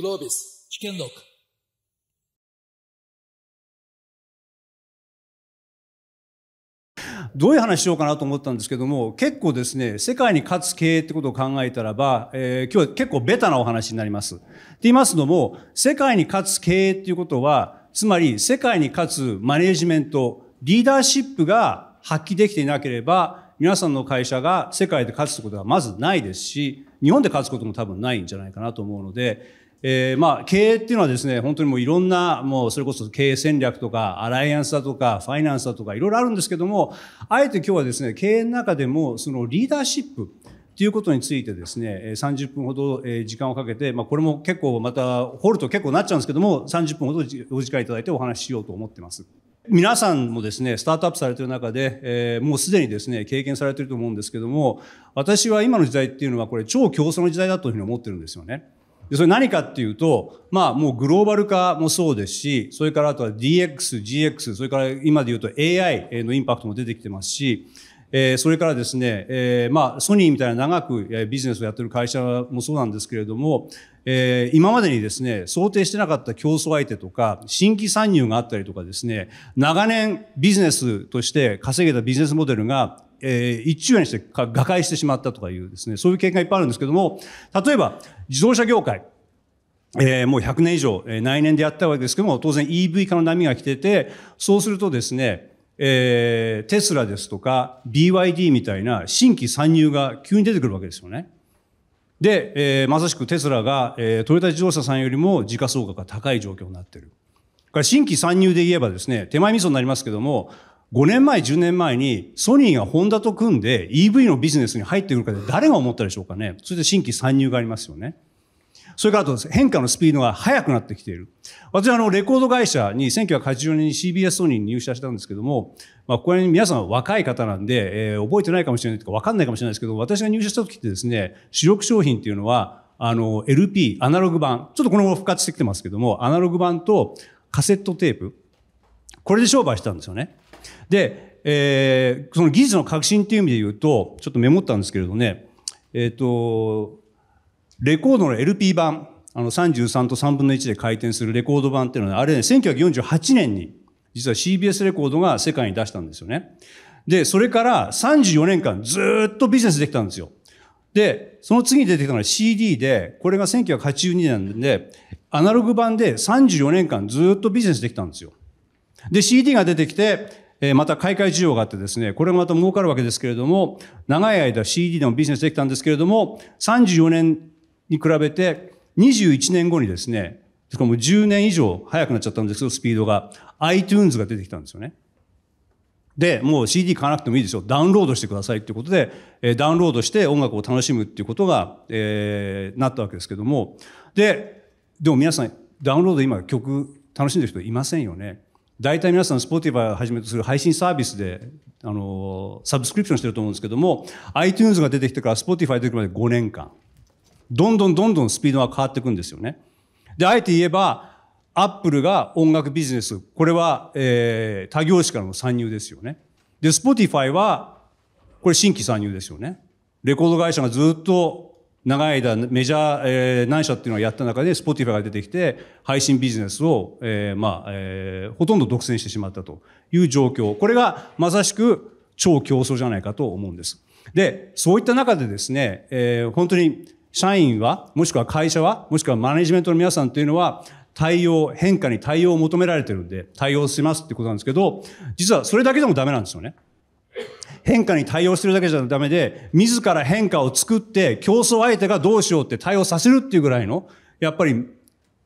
Globis, Chicken l o k どういう話しようかなと思ったんですけども、結構ですね、世界に勝つ経営ってことを考えたらば、えー、今日結構ベタなお話になります。って言いますのも、世界に勝つ経営っていうことは、つまり世界に勝つマネジメント、リーダーシップが発揮できていなければ、皆さんの会社が世界で勝つことはまずないですし、日本で勝つことも多分ないんじゃないかなと思うので、えー、まあ、経営っていうのはですね、本当にもういろんな、もうそれこそ経営戦略とか、アライアンスだとか、ファイナンスだとか、いろいろあるんですけども、あえて今日はですね、経営の中でも、そのリーダーシップ、ということについてですね、30分ほど時間をかけて、まあ、これも結構また、掘ると結構なっちゃうんですけども、30分ほどお時間いただいてお話ししようと思ってます。皆さんもですね、スタートアップされてる中で、えー、もうすでにですね、経験されてると思うんですけども、私は今の時代っていうのはこれ超競争の時代だというふうに思ってるんですよね。でそれ何かっていうと、まあもうグローバル化もそうですし、それからあとは DX、GX、それから今で言うと AI のインパクトも出てきてますし、えー、それからですね、えー、まあソニーみたいな長くビジネスをやってる会社もそうなんですけれども、えー、今までにですね、想定してなかった競争相手とか、新規参入があったりとかですね、長年ビジネスとして稼げたビジネスモデルがえー、一昼にして瓦解してしまったとかいうですね、そういう経験がいっぱいあるんですけども、例えば自動車業界、えー、もう100年以上、えー、内年でやったわけですけども、当然 EV 化の波が来てて、そうするとですね、えー、テスラですとか BYD みたいな新規参入が急に出てくるわけですよね。で、えー、まさしくテスラが、えー、トヨタ自動車さんよりも時価総額が高い状況になってる。新規参入で言えばですね、手前味噌になりますけども、5年前、10年前にソニーがホンダと組んで EV のビジネスに入ってくるかって誰が思ったでしょうかね。それで新規参入がありますよね。それからあと変化のスピードが速くなってきている。私はあのレコード会社に1984年に CBS ソニーに入社したんですけども、まあこれ皆さん若い方なんで、えー、覚えてないかもしれないとかわかんないかもしれないですけど、私が入社した時ってですね、主力商品っていうのは、あの LP、アナログ版、ちょっとこの後復活してきてますけども、アナログ版とカセットテープ、これで商売したんですよね。で、えー、その技術の革新っていう意味で言うと、ちょっとメモったんですけれどね、えっ、ー、と、レコードの LP 版、あの33と3分の1で回転するレコード版っていうのは、あれね、1948年に、実は CBS レコードが世界に出したんですよね。で、それから34年間ずっとビジネスできたんですよ。で、その次に出てきたのは CD で、これが1982年なんで、アナログ版で34年間ずっとビジネスできたんですよ。で、CD が出てきて、えまた買い替え需要があってですね、これもまた儲かるわけですけれども、長い間 CD でもビジネスできたんですけれども、34年に比べて21年後にですね、しかも10年以上早くなっちゃったんですけど、スピードが。iTunes が出てきたんですよね。で、もう CD 買わなくてもいいですよ。ダウンロードしてくださいっていうことで、えダウンロードして音楽を楽しむっていうことが、えー、なったわけですけども。で、でも皆さん、ダウンロード今曲楽しんでる人いませんよね。大体皆さん Spotify をはじめとする配信サービスであのサブスクリプションしてると思うんですけども iTunes が出てきてから Spotify 出てくるまで5年間どんどんどんどんスピードが変わっていくんですよね。であえて言えばアップルが音楽ビジネスこれは、えー、他業種からの参入ですよね。で Spotify はこれ新規参入ですよね。レコード会社がずっと長い間メジャー、えー、何社っていうのをやった中で Spotify が出てきて配信ビジネスを、えーまあえー、ほとんど独占してしまったという状況これがまさしく超競争じゃないかと思うんですでそういった中でですね、えー、本当に社員はもしくは会社はもしくはマネジメントの皆さんというのは対応変化に対応を求められてるんで対応しますってことなんですけど実はそれだけでもダメなんですよね変化に対応してるだけじゃダメで、自ら変化を作って競争相手がどうしようって対応させるっていうぐらいの、やっぱり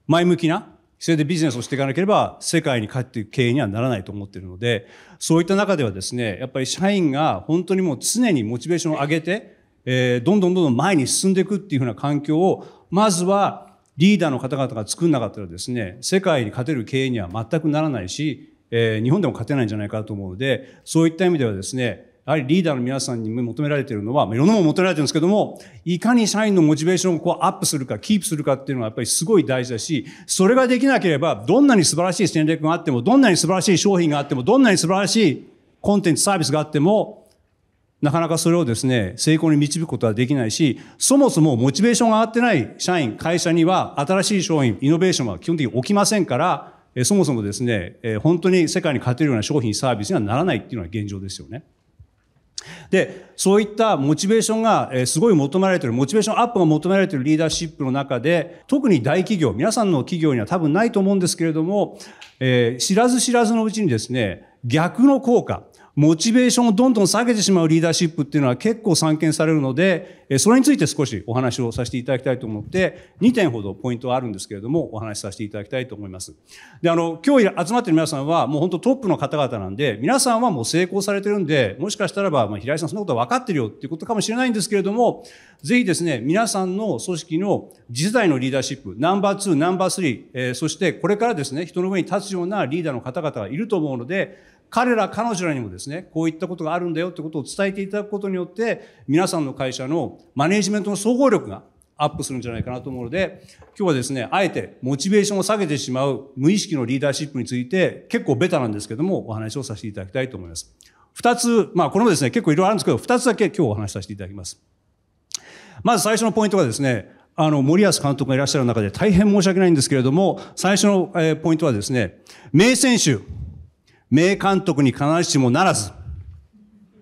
前向きな、それでビジネスをしていかなければ世界に勝っていく経営にはならないと思っているので、そういった中ではですね、やっぱり社員が本当にもう常にモチベーションを上げて、えー、どんどんどんどん前に進んでいくっていうふうな環境を、まずはリーダーの方々が作んなかったらですね、世界に勝てる経営には全くならないし、えー、日本でも勝てないんじゃないかと思うので、そういった意味ではですね、やはりリーダーの皆さんに求められているのは、いろんなもの求められてるんですけども、いかに社員のモチベーションをこうアップするか、キープするかっていうのはやっぱりすごい大事だし、それができなければ、どんなに素晴らしい戦略があっても、どんなに素晴らしい商品があっても、どんなに素晴らしいコンテンツ、サービスがあっても、なかなかそれをですね、成功に導くことはできないし、そもそもモチベーションが上がってない社員、会社には新しい商品、イノベーションは基本的に起きませんから、そもそもですね、本当に世界に勝てるような商品、サービスにはならないっていうのが現状ですよね。で、そういったモチベーションがすごい求められている、モチベーションアップが求められているリーダーシップの中で、特に大企業、皆さんの企業には多分ないと思うんですけれども、えー、知らず知らずのうちにですね、逆の効果、モチベーションをどんどん下げてしまうリーダーシップっていうのは結構散見されるので、それについて少しお話をさせていただきたいと思って、2点ほどポイントはあるんですけれども、お話しさせていただきたいと思います。で、あの、今日集まってる皆さんはもう本当トップの方々なんで、皆さんはもう成功されてるんで、もしかしたらば、まあ、平井さんそんなことは分かってるよっていうことかもしれないんですけれども、ぜひですね、皆さんの組織の次世代のリーダーシップ、ナンバー2、ナンバー3、えー、そしてこれからですね、人の上に立つようなリーダーの方々がいると思うので、彼ら彼女らにもですね、こういったことがあるんだよってことを伝えていただくことによって、皆さんの会社のマネジメントの総合力がアップするんじゃないかなと思うので、今日はですね、あえてモチベーションを下げてしまう無意識のリーダーシップについて、結構ベタなんですけども、お話をさせていただきたいと思います。二つ、まあこれもですね、結構いろいろあるんですけど、二つだけ今日お話しさせていただきます。まず最初のポイントがですね、あの、森保監督がいらっしゃる中で大変申し訳ないんですけれども、最初の、えポイントはですね、名選手、名監督に必ずしもならず、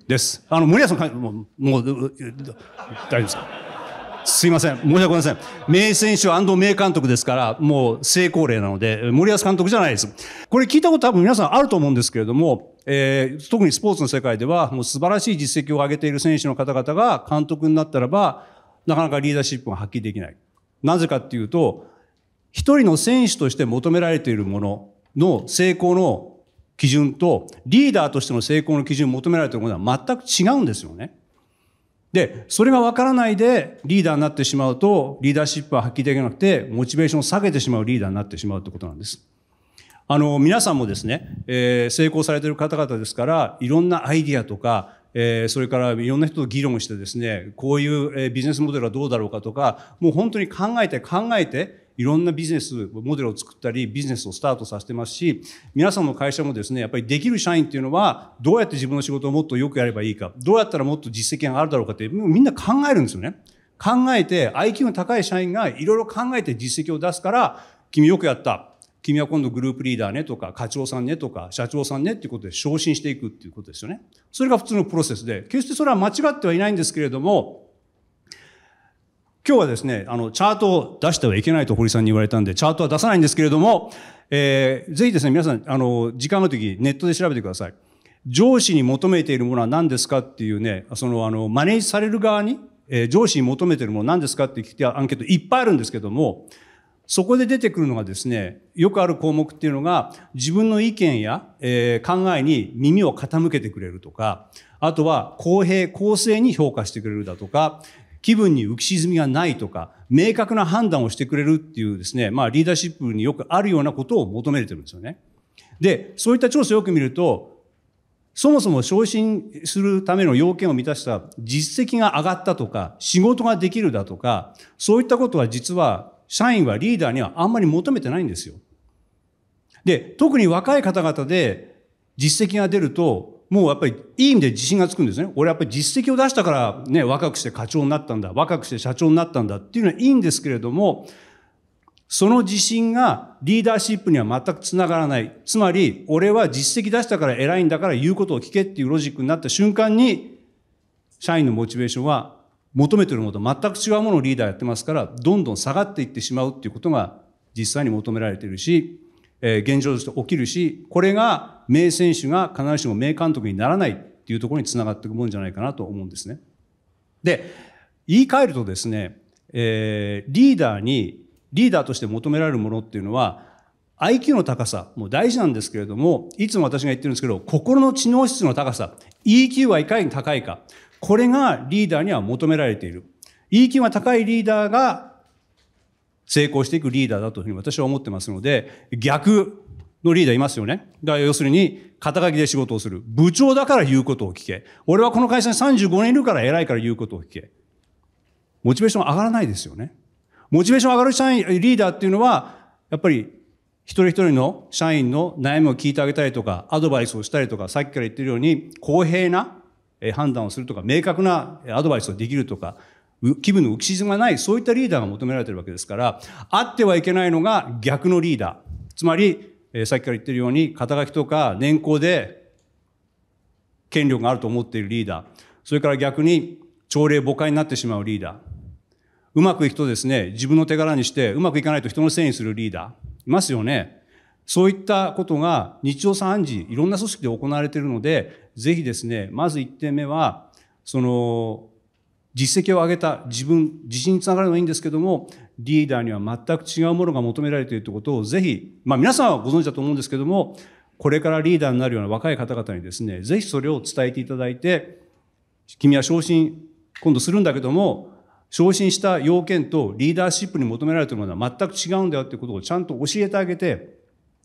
です。あの、森保さん、もう、もう、大丈夫ですか。すいません。申し訳ございません。名選手名監督ですから、もう成功例なので、森保監督じゃないです。これ聞いたこと多分皆さんあると思うんですけれども、えー、特にスポーツの世界では、もう素晴らしい実績を上げている選手の方々が監督になったらば、なかなかリーダーシップが発揮できない。なぜかっていうと、一人の選手として求められているものの成功の基準とリーダーとしての成功の基準を求められていることは全く違うんですよね。で、それがわからないでリーダーになってしまうと、リーダーシップは発揮できなくて、モチベーションを下げてしまうリーダーになってしまうということなんです。あの、皆さんもですね、えー、成功されている方々ですから、いろんなアイディアとか、えー、それからいろんな人と議論してですね、こういうビジネスモデルはどうだろうかとか、もう本当に考えて考えて、いろんなビジネスモデルを作ったりビジネスをスタートさせてますし皆さんの会社もですねやっぱりできる社員っていうのはどうやって自分の仕事をもっとよくやればいいかどうやったらもっと実績があるだろうかってみんな考えるんですよね考えて IQ の高い社員がいろいろ考えて実績を出すから君よくやった君は今度グループリーダーねとか課長さんねとか社長さんねっていうことで昇進していくっていうことですよね。それが普通のプロセスで、決してそれは間違ってはいないんですけれども、今日はですね、あの、チャートを出してはいけないと堀さんに言われたんで、チャートは出さないんですけれども、えー、ぜひですね、皆さん、あの、時間の時、ネットで調べてください。上司に求めているものは何ですかっていうね、その、あの、マネージされる側に、えー、上司に求めているもの何ですかって聞いてアンケートいっぱいあるんですけども、そこで出てくるのがですね、よくある項目っていうのが、自分の意見や、えー、考えに耳を傾けてくれるとか、あとは公平、公正に評価してくれるだとか、気分に浮き沈みがないとか、明確な判断をしてくれるっていうですね、まあリーダーシップによくあるようなことを求めれてるんですよね。で、そういった調査をよく見ると、そもそも昇進するための要件を満たした実績が上がったとか、仕事ができるだとか、そういったことは実は社員はリーダーにはあんまり求めてないんですよ。で、特に若い方々で実績が出ると、もうやっぱりいい意味で自信がつくんですね。俺やっぱり実績を出したからね、若くして課長になったんだ、若くして社長になったんだっていうのはいいんですけれども、その自信がリーダーシップには全くつながらない。つまり、俺は実績出したから偉いんだから言うことを聞けっていうロジックになった瞬間に、社員のモチベーションは求めてるものと全く違うものをリーダーやってますから、どんどん下がっていってしまうっていうことが実際に求められてるし、え現状として起きるし、これが名選手が必ずしも名監督にならないっていうところにつながっていくもんじゃないかなと思うんですね。で、言い換えるとですね、えー、リーダーに、リーダーとして求められるものっていうのは、IQ の高さも大事なんですけれども、いつも私が言ってるんですけど、心の知能質の高さ、EQ はいかに高いか、これがリーダーには求められている。EQ が高いリーダーが成功していくリーダーだというふうに私は思ってますので、逆のリーダーいますよね。だから要するに、肩書きで仕事をする。部長だから言うことを聞け。俺はこの会社に35年いるから偉いから言うことを聞け。モチベーション上がらないですよね。モチベーション上がる社員、リーダーっていうのは、やっぱり一人一人の社員の悩みを聞いてあげたりとか、アドバイスをしたりとか、さっきから言ってるように、公平な判断をするとか、明確なアドバイスをできるとか、気分の浮き沈みがない、そういったリーダーが求められているわけですから、あってはいけないのが逆のリーダー。つまり、えー、さっきから言ってるように、肩書きとか年功で権力があると思っているリーダー。それから逆に、朝礼母会になってしまうリーダー。うまくいくとですね、自分の手柄にして、うまくいかないと人のせいにするリーダー。いますよね。そういったことが日常三飯事、いろんな組織で行われているので、ぜひですね、まず1点目は、その、実績を上げた自分、自信につながるのはいいんですけども、リーダーには全く違うものが求められているということをぜひ、まあ皆さんはご存知だと思うんですけども、これからリーダーになるような若い方々にですね、ぜひそれを伝えていただいて、君は昇進、今度するんだけども、昇進した要件とリーダーシップに求められているものは全く違うんだよってことをちゃんと教えてあげて、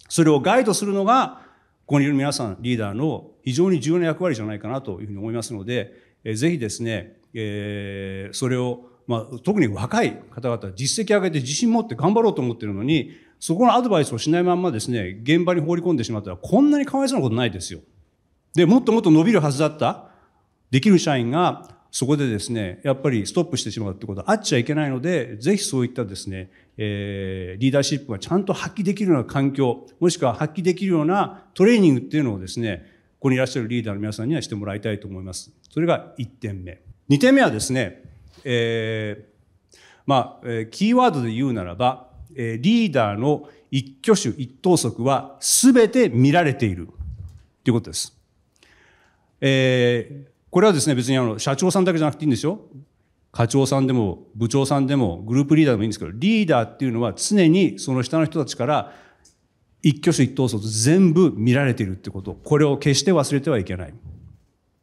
それをガイドするのが、ここにいる皆さん、リーダーの非常に重要な役割じゃないかなというふうに思いますので、えぜひですね、えー、それを、まあ、特に若い方々、実績上げて自信持って頑張ろうと思ってるのに、そこのアドバイスをしないままですね、現場に放り込んでしまったら、こんなにかわいそうなことないですよ。で、もっともっと伸びるはずだった、できる社員が、そこでですね、やっぱりストップしてしまうってことはあっちゃいけないので、ぜひそういったですね、えー、リーダーシップがちゃんと発揮できるような環境、もしくは発揮できるようなトレーニングっていうのをですね、ここにいらっしゃるリーダーの皆さんにはしてもらいたいと思います。それが1点目。2点目はですね、えー、まあ、キーワードで言うならば、リーダーの一挙手一投足は全て見られているということです。えー、これはですね、別にあの社長さんだけじゃなくていいんですよ。課長さんでも部長さんでもグループリーダーでもいいんですけど、リーダーっていうのは常にその下の人たちから一挙手一投足全部見られているってこと。これを決して忘れてはいけない。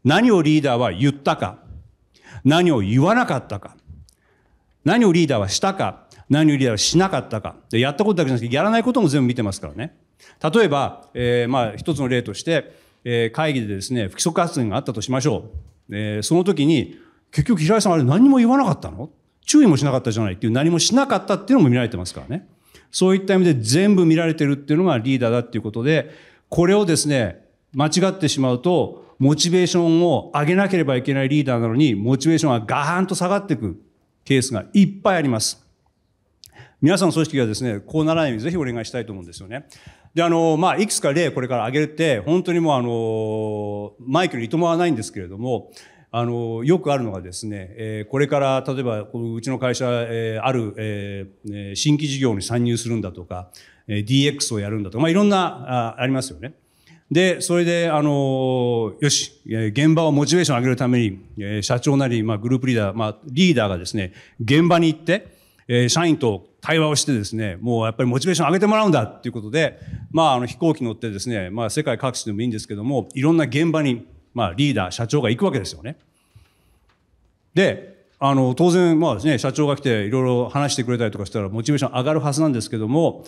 何をリーダーは言ったか。何を言わなかったか。何をリーダーはしたか。何をリーダーはしなかったか。でやったことだけじゃなくて、やらないことも全部見てますからね。例えば、えー、まあ、一つの例として、えー、会議でですね、不規則発言があったとしましょう。えー、その時に、結局平井さんあれ何も言わなかったの注意もしなかったじゃないっていう何もしなかったっていうのも見られてますからね。そういった意味で全部見られてるっていうのがリーダーだっていうことで、これをですね、間違ってしまうと、モチベーションを上げなければいけないリーダーなのに、モチベーションがガーンと下がっていくケースがいっぱいあります。皆さんの組織がですね、こうならないようにぜひお願いしたいと思うんですよね。で、あの、まあ、いくつか例これから挙げて、本当にもうあの、マイクにいとまはないんですけれども、あの、よくあるのがですね、えー、これから、例えば、うちの会社、えー、ある、えー、新規事業に参入するんだとか、え DX をやるんだとか、まあ、いろんなあ、ありますよね。で、それで、あの、よし、現場をモチベーション上げるために、社長なり、まあ、グループリーダー、まあ、リーダーがですね、現場に行って、社員と対話をしてですね、もうやっぱりモチベーション上げてもらうんだっていうことで、まあ、あの、飛行機乗ってですね、まあ、世界各地でもいいんですけども、いろんな現場に、まあ、リーダー、社長が行くわけですよね。で、あの、当然、まあですね、社長が来ていろいろ話してくれたりとかしたら、モチベーション上がるはずなんですけども、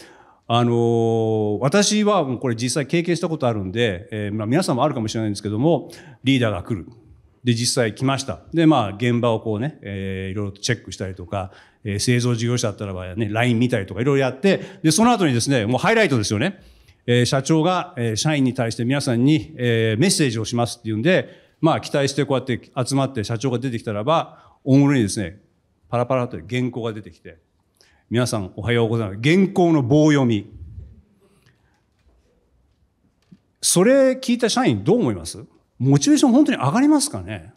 あの私はもうこれ実際経験したことあるんで、えー、まあ、皆さんもあるかもしれないんですけどもリーダーが来るで実際来ましたでまあ現場をこうね、えー、いろいろとチェックしたりとか、えー、製造事業者だったらばね LINE 見たりとかいろいろやってでその後にですねもうハイライトですよね、えー、社長が、えー、社員に対して皆さんに、えー、メッセージをしますっていうんでまあ期待してこうやって集まって社長が出てきたらばおもむろにですねパラパラと原稿が出てきて皆さんおはようございます。原稿の棒読み。それ聞いた社員どう思いますモチベーション本当に上がりますかね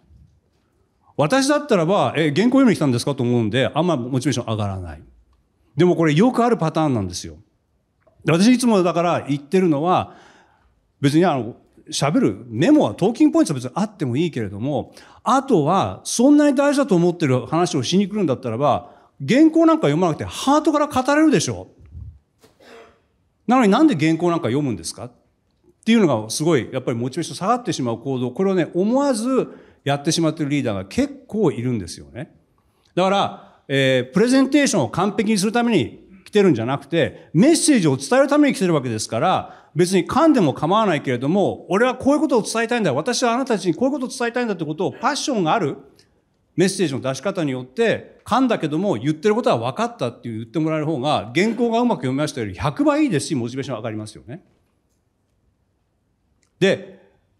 私だったらば、え、原稿読みに来たんですかと思うんで、あんまモチベーション上がらない。でもこれよくあるパターンなんですよ。私いつもだから言ってるのは、別にあの、喋るメモはトーキングポイントは別にあってもいいけれども、あとはそんなに大事だと思ってる話をしに来るんだったらば、原稿なんか読まなくてハートから語れるでしょなのになんで原稿なんか読むんですかっていうのがすごい、やっぱりモチベーション下がってしまう行動、これをね、思わずやってしまってるリーダーが結構いるんですよね。だから、えー、プレゼンテーションを完璧にするために来てるんじゃなくて、メッセージを伝えるために来てるわけですから、別に噛んでも構わないけれども、俺はこういうことを伝えたいんだ、私はあなたたちにこういうことを伝えたいんだってことをパッションがあるメッセージの出し方によって噛んだけども言ってることは分かったって言ってもらえる方が原稿がうまく読みましたより100倍いいですしモチベーション上がりますよね。で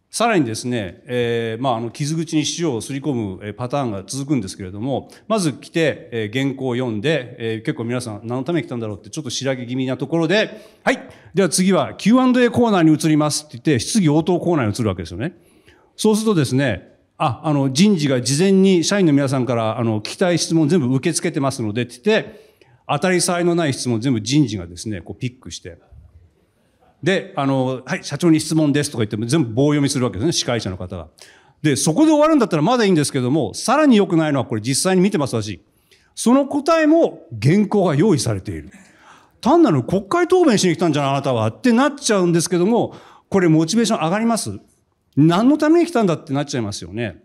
さらにですね、えーまあ、あの傷口に塩をすり込むパターンが続くんですけれどもまず来て、え原稿を読んで、えー、結構皆さん何のために来たんだろうってちょっと白毛気味なところで「はいでは次は Q&A コーナーに移ります」って言って質疑応答コーナーに移るわけですよね。そうするとですねあ、あの、人事が事前に社員の皆さんから、あの、聞きたい質問全部受け付けてますので、って言って、当たり障りのない質問全部人事がですね、こうピックして。で、あの、はい、社長に質問ですとか言っても全部棒読みするわけですね、司会者の方が。で、そこで終わるんだったらまだいいんですけども、さらに良くないのはこれ実際に見てます私。その答えも原稿が用意されている。単なる国会答弁しに来たんじゃないあなたはってなっちゃうんですけども、これモチベーション上がります何のために来たんだってなっちゃいますよね。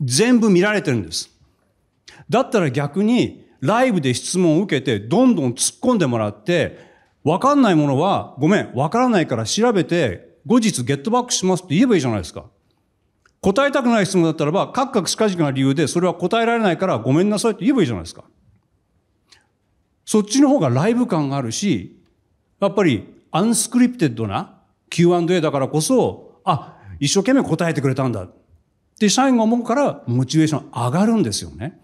全部見られてるんです。だったら逆に、ライブで質問を受けて、どんどん突っ込んでもらって、わかんないものは、ごめん、わからないから調べて、後日ゲットバックしますって言えばいいじゃないですか。答えたくない質問だったらば、カクカクしかじかな理由で、それは答えられないからごめんなさいって言えばいいじゃないですか。そっちの方がライブ感があるし、やっぱりアンスクリプテッドな Q&A だからこそ、あ、一生懸命答えてくれたんだ。って社員が思うから、モチベーション上がるんですよね。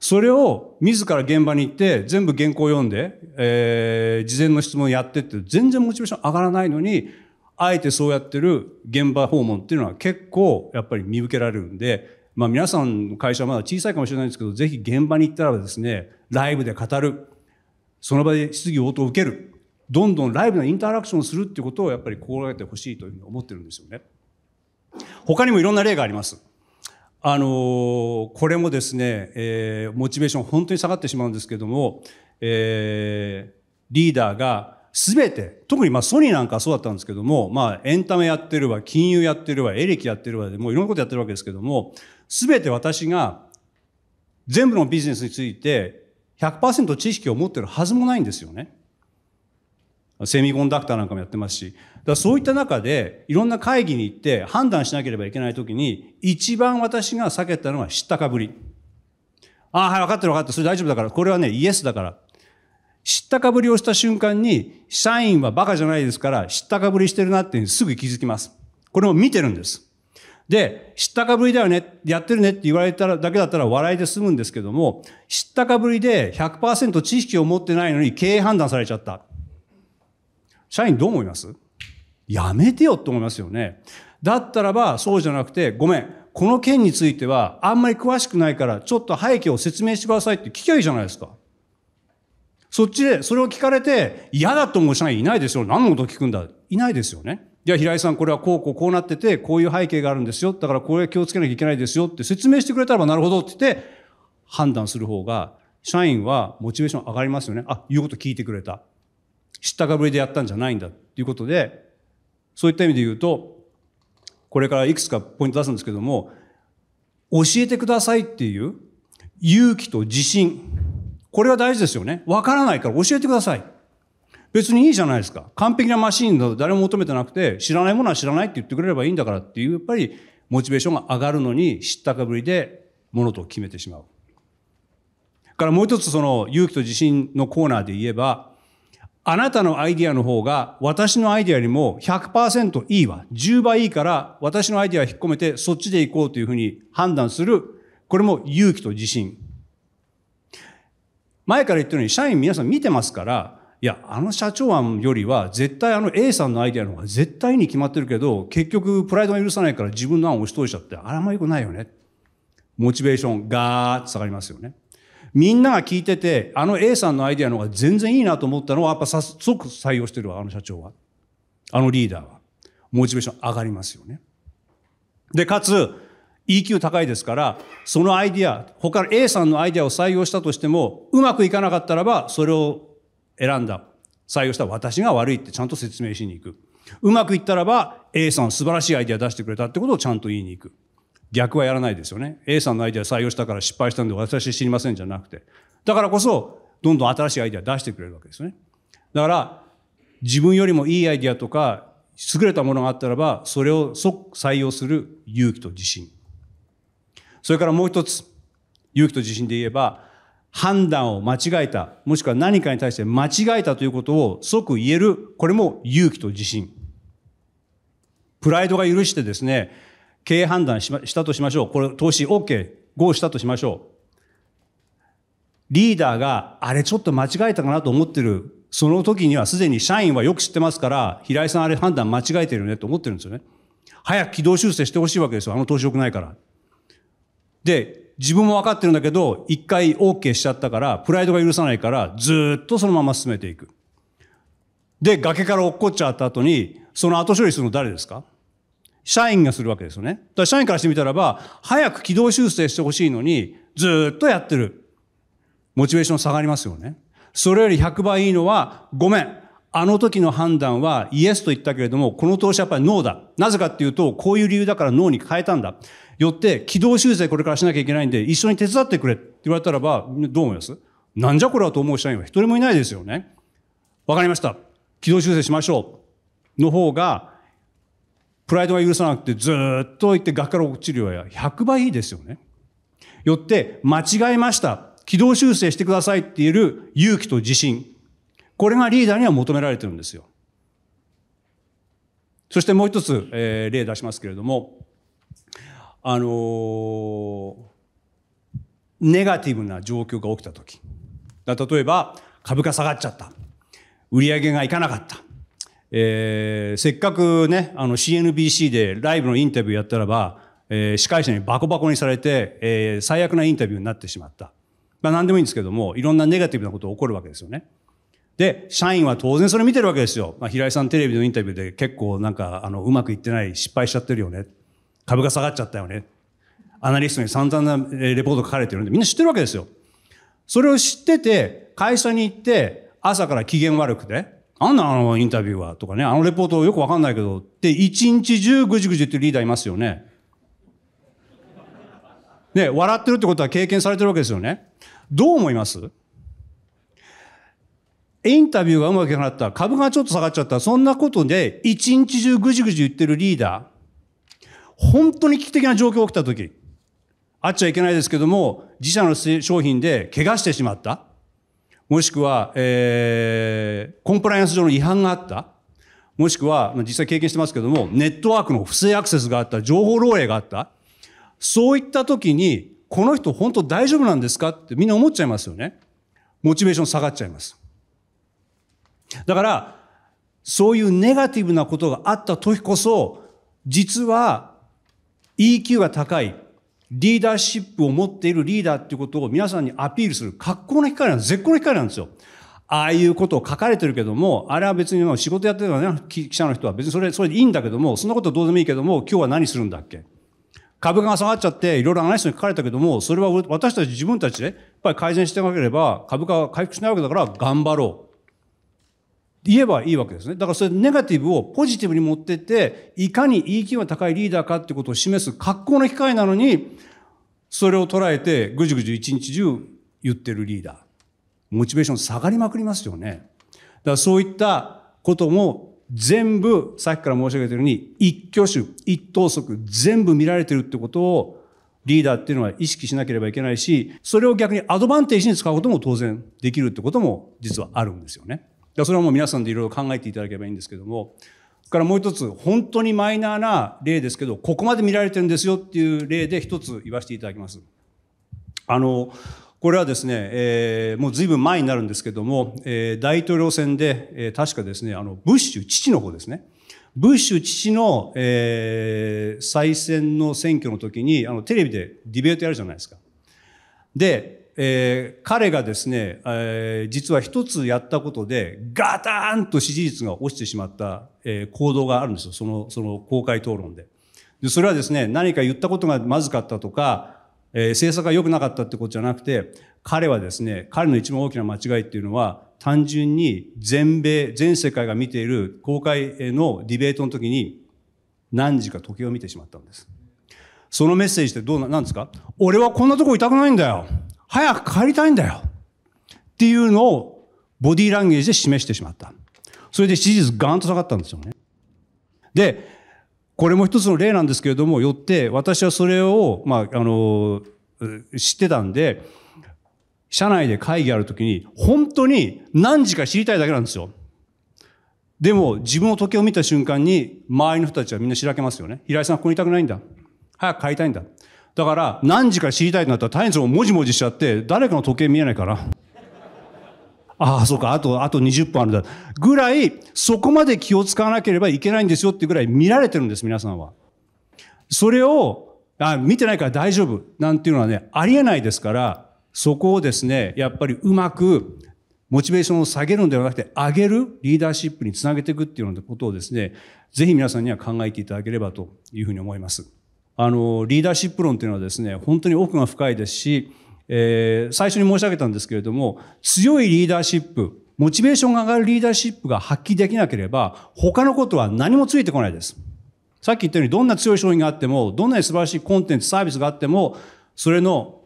それを自ら現場に行って全部原稿読んで、えー、事前の質問やってって全然モチベーション上がらないのにあえてそうやってる現場訪問っていうのは結構やっぱり見受けられるんで、まあ、皆さんの会社はまだ小さいかもしれないんですけどぜひ現場に行ったらですねライブで語るその場で質疑応答を受けるどんどんライブのインタラクションをするっていうことをやっぱり心がけてほしいというふうに思ってるんですよね。他にもいろんな例があります。あのー、これもですね、えー、モチベーション本当に下がってしまうんですけども、えー、リーダーが全て、特にまあソニーなんかそうだったんですけども、まあエンタメやってるわ、金融やってるわ、エレキやってるわで、もういろんなことやってるわけですけども、全て私が全部のビジネスについて100%知識を持ってるはずもないんですよね。セミコンダクターなんかもやってますし、だそういった中で、いろんな会議に行って判断しなければいけないときに、一番私が避けたのは知ったかぶり。ああ、はい、分かってる分かってる。それ大丈夫だから。これはね、イエスだから。知ったかぶりをした瞬間に、社員はバカじゃないですから、知ったかぶりしてるなってすぐ気づきます。これを見てるんです。で、知ったかぶりだよね、やってるねって言われただけだったら笑いで済むんですけども、知ったかぶりで100%知識を持ってないのに経営判断されちゃった。社員どう思いますやめてよって思いますよね。だったらば、そうじゃなくて、ごめん、この件についてはあんまり詳しくないから、ちょっと背景を説明してくださいって聞きゃいいじゃないですか。そっちで、それを聞かれて、嫌だと思う社員いないでしょ何のこと聞くんだいないですよね。じゃあ、平井さん、これはこうこうこうなってて、こういう背景があるんですよ。だからこれ気をつけなきゃいけないですよって説明してくれたらば、なるほどって言って、判断する方が、社員はモチベーション上がりますよね。あ、言うこと聞いてくれた。知ったかぶりでやったんじゃないんだっていうことで、そういった意味で言うと、これからいくつかポイント出すんですけども、教えてくださいっていう勇気と自信。これは大事ですよね。わからないから教えてください。別にいいじゃないですか。完璧なマシーンなど誰も求めてなくて、知らないものは知らないって言ってくれればいいんだからっていう、やっぱりモチベーションが上がるのに知ったかぶりで物と決めてしまう。からもう一つその勇気と自信のコーナーで言えば、あなたのアイディアの方が私のアイディアよりも100%いいわ。10倍いいから私のアイディアを引っ込めてそっちで行こうというふうに判断する。これも勇気と自信。前から言ったように社員皆さん見てますから、いや、あの社長案よりは絶対あの A さんのアイディアの方が絶対に決まってるけど、結局プライドが許さないから自分の案を押し通しちゃって、あらま良くないよね。モチベーションガーッと下がりますよね。みんなが聞いてて、あの A さんのアイデアの方が全然いいなと思ったのは、やっぱ早速採用してるわ、あの社長は。あのリーダーは。モチベーション上がりますよね。で、かつ、EQ 高いですから、そのアイディア、他の A さんのアイディアを採用したとしても、うまくいかなかったらば、それを選んだ、採用した私が悪いってちゃんと説明しに行く。うまくいったらば、A さん素晴らしいアイディア出してくれたってことをちゃんと言いに行く。逆はやらないですよね。A さんのアイデア採用したから失敗したんで私知りませんじゃなくて。だからこそ、どんどん新しいアイデア出してくれるわけですね。だから、自分よりもいいアイデアとか、優れたものがあったらば、それを即採用する勇気と自信。それからもう一つ、勇気と自信で言えば、判断を間違えた、もしくは何かに対して間違えたということを即言える、これも勇気と自信。プライドが許してですね、経営判断し,、ま、したとしましょう。これ、投資 OK、GO したとしましょう。リーダーが、あれちょっと間違えたかなと思ってる、その時にはすでに社員はよく知ってますから、平井さんあれ判断間違えてるねと思ってるんですよね。早く軌道修正してほしいわけですよ。あの投資良くないから。で、自分も分かってるんだけど、一回 OK しちゃったから、プライドが許さないから、ずっとそのまま進めていく。で、崖から落っこっちゃった後に、その後処理するの誰ですか社員がするわけですよね。だから社員からしてみたらば、早く軌道修正してほしいのに、ずっとやってる。モチベーション下がりますよね。それより100倍いいのは、ごめん。あの時の判断はイエスと言ったけれども、この投資はやっぱりノーだ。なぜかっていうと、こういう理由だからノーに変えたんだ。よって、軌道修正これからしなきゃいけないんで、一緒に手伝ってくれって言われたらば、どう思いますなんじゃこれはと思う社員は一人もいないですよね。わかりました。軌道修正しましょう。の方が、プライドが許さなくてずっと行って学から落ちるよりは100倍いいですよね。よって、間違えました。軌道修正してくださいって言える勇気と自信。これがリーダーには求められてるんですよ。そしてもう一つ、えー、例出しますけれども、あのー、ネガティブな状況が起きた時。例えば、株価下がっちゃった。売り上げがいかなかった。えー、せっかくね、あの CNBC でライブのインタビューやったらば、えー、司会者にバコバコにされて、えー、最悪なインタビューになってしまった。まあ何でもいいんですけども、いろんなネガティブなことが起こるわけですよね。で、社員は当然それ見てるわけですよ。まあ、平井さんテレビのインタビューで結構なんか、あの、うまくいってない、失敗しちゃってるよね。株が下がっちゃったよね。アナリストに散々なレポート書かれてるんで、みんな知ってるわけですよ。それを知ってて、会社に行って、朝から機嫌悪くて、なんだあのインタビューはとかね、あのレポートよくわかんないけど、って一日中ぐじぐじってリーダーいますよね。ね、笑ってるってことは経験されてるわけですよね。どう思いますインタビューがうまくいかなかった、株がちょっと下がっちゃった、そんなことで一日中ぐじぐじ言ってるリーダー、本当に危機的な状況が起きた時、あっちゃいけないですけども、自社の商品で怪我してしまった。もしくは、えー、コンプライアンス上の違反があった。もしくは、実際経験してますけども、ネットワークの不正アクセスがあった、情報漏洩があった。そういった時に、この人本当大丈夫なんですかってみんな思っちゃいますよね。モチベーション下がっちゃいます。だから、そういうネガティブなことがあった時こそ、実は EQ が高い、リーダーシップを持っているリーダーっていうことを皆さんにアピールする格好の光なんです。絶好の光なんですよ。ああいうことを書かれてるけども、あれは別に仕事やってるのね、記者の人は別にそれ、それでいいんだけども、そんなことどうでもいいけども、今日は何するんだっけ株価が下がっちゃって、いろいろアナリストに書かれたけども、それは私たち自分たちで、やっぱり改善してなければ、株価は回復しないわけだから頑張ろう。言えばいいわけですね。だからそれネガティブをポジティブに持ってって、いかに EQ が高いリーダーかってことを示す格好の機会なのに、それを捉えてぐじぐじ一日中言ってるリーダー。モチベーション下がりまくりますよね。だからそういったことも全部、さっきから申し上げたように、一挙手、一投足、全部見られてるってことを、リーダーっていうのは意識しなければいけないし、それを逆にアドバンテージに使うことも当然できるってことも実はあるんですよね。それはもう皆さんでいろいろ考えていただければいいんですけども、それからもう一つ、本当にマイナーな例ですけど、ここまで見られてるんですよっていう例で一つ言わせていただきます。あの、これはですね、えー、もう随分前になるんですけども、えー、大統領選で、えー、確かですね、あの、ブッシュ、父の方ですね。ブッシュ父の、えー、再選の選挙の時に、あの、テレビでディベートやるじゃないですか。で、えー、彼がですね、えー、実は一つやったことで、ガターンと支持率が落ちてしまった、えー、行動があるんですよ。その、その公開討論で。で、それはですね、何か言ったことがまずかったとか、えー、政策が良くなかったってことじゃなくて、彼はですね、彼の一番大きな間違いっていうのは、単純に全米、全世界が見ている公開のディベートの時に、何時か時計を見てしまったんです。そのメッセージってどうな、なんですか俺はこんなとこいたくないんだよ。早く帰りたいんだよ。っていうのをボディーランゲージで示してしまった。それで支持率ガーンと下がったんですよね。で、これも一つの例なんですけれども、よって私はそれを、まあ、あの、知ってたんで、社内で会議あるときに、本当に何時か知りたいだけなんですよ。でも、自分の時計を見た瞬間に、周りの人たちはみんなしらけますよね。平井さん、ここにいたくないんだ。早く帰りたいんだ。だから、何時か知りたいとなったら、タイツももじもじしちゃって、誰かの時計見えないから。ああ、そうか、あと、あと20分あるんだ。ぐらい、そこまで気を使わなければいけないんですよってぐらい見られてるんです、皆さんは。それを、あ見てないから大丈夫なんていうのはね、ありえないですから、そこをですね、やっぱりうまく、モチベーションを下げるんではなくて、上げるリーダーシップにつなげていくっていうようなことをですね、ぜひ皆さんには考えていただければというふうに思います。あの、リーダーシップ論というのはですね、本当に奥が深いですし、えー、最初に申し上げたんですけれども、強いリーダーシップ、モチベーションが上がるリーダーシップが発揮できなければ、他のことは何もついてこないです。さっき言ったように、どんな強い商品があっても、どんなに素晴らしいコンテンツ、サービスがあっても、それの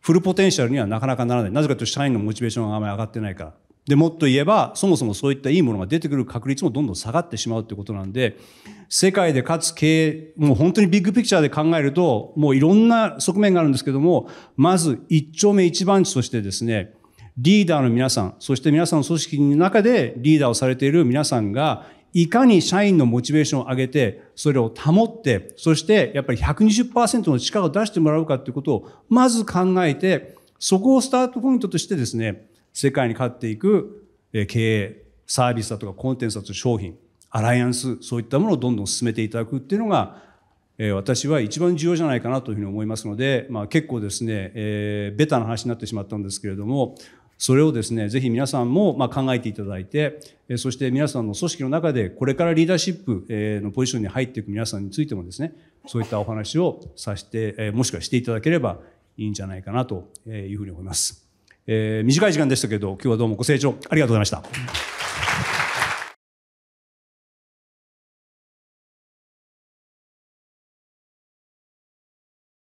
フルポテンシャルにはなかなかならない。なぜかというと社員のモチベーションがあまり上がってないから。でもっと言えばそもそもそういったいいものが出てくる確率もどんどん下がってしまうということなんで世界でかつ経営もう本当にビッグピクチャーで考えるともういろんな側面があるんですけどもまず一丁目一番地としてですねリーダーの皆さんそして皆さんの組織の中でリーダーをされている皆さんがいかに社員のモチベーションを上げて、それを保って、そしてやっぱり120%の力を出してもらうかということをまず考えて、そこをスタートポイントとしてですね、世界に勝っていく経営サービスだとかコンテンツだとか商品アライアンスそういったものをどんどん進めていただくっていうのが私は一番重要じゃないかなというふうに思いますので、まあ、結構ですね、えー、ベタな話になってしまったんですけれどもそれをですねぜひ皆さんもま考えていただいてそして皆さんの組織の中でこれからリーダーシップのポジションに入っていく皆さんについてもですねそういったお話をさせてもしくはしていただければいいんじゃないかなというふうに思います。えー、短い時間でしたけど今日はどうもご清聴ありがとうございました。